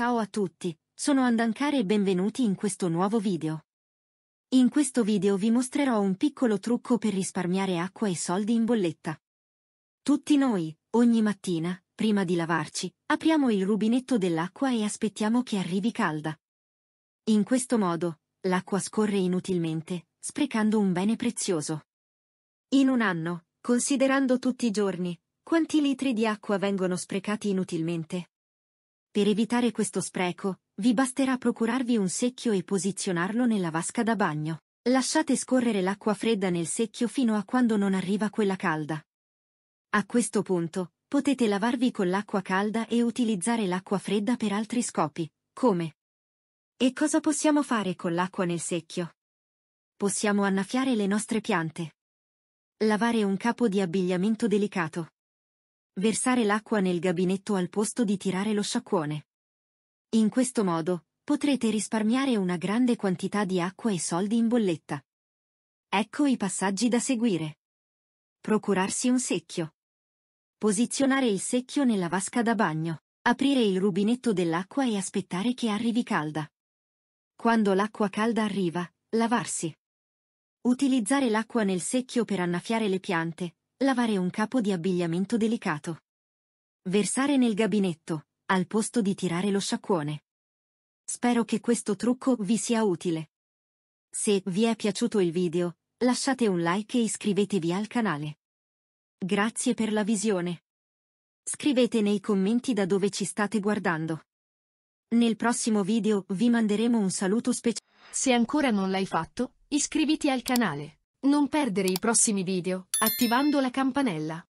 Ciao a tutti, sono Andancare e benvenuti in questo nuovo video. In questo video vi mostrerò un piccolo trucco per risparmiare acqua e soldi in bolletta. Tutti noi, ogni mattina, prima di lavarci, apriamo il rubinetto dell'acqua e aspettiamo che arrivi calda. In questo modo, l'acqua scorre inutilmente, sprecando un bene prezioso. In un anno, considerando tutti i giorni, quanti litri di acqua vengono sprecati inutilmente? Per evitare questo spreco, vi basterà procurarvi un secchio e posizionarlo nella vasca da bagno. Lasciate scorrere l'acqua fredda nel secchio fino a quando non arriva quella calda. A questo punto, potete lavarvi con l'acqua calda e utilizzare l'acqua fredda per altri scopi, come E cosa possiamo fare con l'acqua nel secchio? Possiamo annaffiare le nostre piante. Lavare un capo di abbigliamento delicato. Versare l'acqua nel gabinetto al posto di tirare lo sciacquone. In questo modo, potrete risparmiare una grande quantità di acqua e soldi in bolletta. Ecco i passaggi da seguire. Procurarsi un secchio. Posizionare il secchio nella vasca da bagno. Aprire il rubinetto dell'acqua e aspettare che arrivi calda. Quando l'acqua calda arriva, lavarsi. Utilizzare l'acqua nel secchio per annaffiare le piante, Lavare un capo di abbigliamento delicato. Versare nel gabinetto, al posto di tirare lo sciacquone. Spero che questo trucco vi sia utile. Se vi è piaciuto il video, lasciate un like e iscrivetevi al canale. Grazie per la visione. Scrivete nei commenti da dove ci state guardando. Nel prossimo video vi manderemo un saluto speciale. Se ancora non l'hai fatto, iscriviti al canale. Non perdere i prossimi video attivando la campanella.